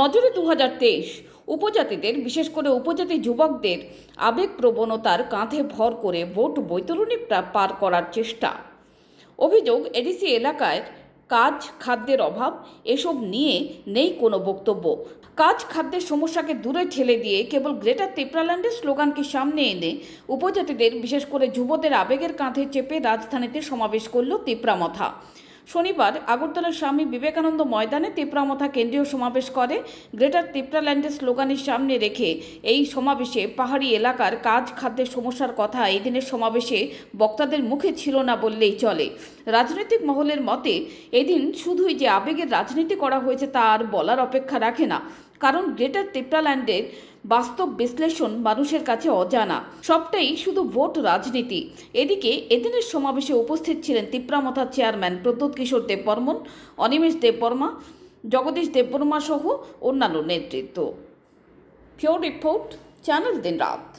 নজরে দু উপজাতিদের বিশেষ করে উপজাতি যুবকদের আবেগ প্রবণতার কাঁধে ভর করে ভোট বৈতরণী পার করার চেষ্টা অভিযোগ এডিসি এলাকায় কাজ খাদ্যের অভাব এসব নিয়ে নেই কোনো বক্তব্য কাজ খাদ্যের সমস্যাকে দূরে ঠেলে দিয়ে কেবল গ্রেটার ত্রিপ্রাল্যান্ডের স্লোগানকে সামনে এনে উপজাতিদের বিশেষ করে যুবদের আবেগের কাঁধে চেপে রাজধানীতে সমাবেশ করল ত্রিপ্রামথা শনিবার আগরতলার স্বামী বিবেকানন্দ ময়দানে তিপ্রামথা কেন্দ্রীয় সমাবেশ করে গ্রেটার তিপ্রাল্যান্ডের স্লোগানের সামনে রেখে এই সমাবেশে পাহাড়ি এলাকার কাজ খাদ্যের সমস্যার কথা এই দিনের সমাবেশে বক্তাদের মুখে ছিল না বললেই চলে রাজনৈতিক মহলের মতে এদিন শুধুই যে আবেগের রাজনীতি করা হয়েছে তা আর বলার অপেক্ষা রাখে না কারণ গ্রেটার টেপরাল্যান্ডের বাস্তব বিশ্লেষণ মানুষের কাছে অজানা সবটাই শুধু ভোট রাজনীতি এদিকে এদিনের সমাবেশে উপস্থিত ছিলেন তিপ্রামথা চেয়ারম্যান প্রদ্যুৎ কিশোর দেববর্মন অনিমেষ দেববর্মা জগদীশ দেববর্মা সহ অন্যান্য নেতৃত্ব ফিওর রিপোর্ট চ্যানেল দিন রাত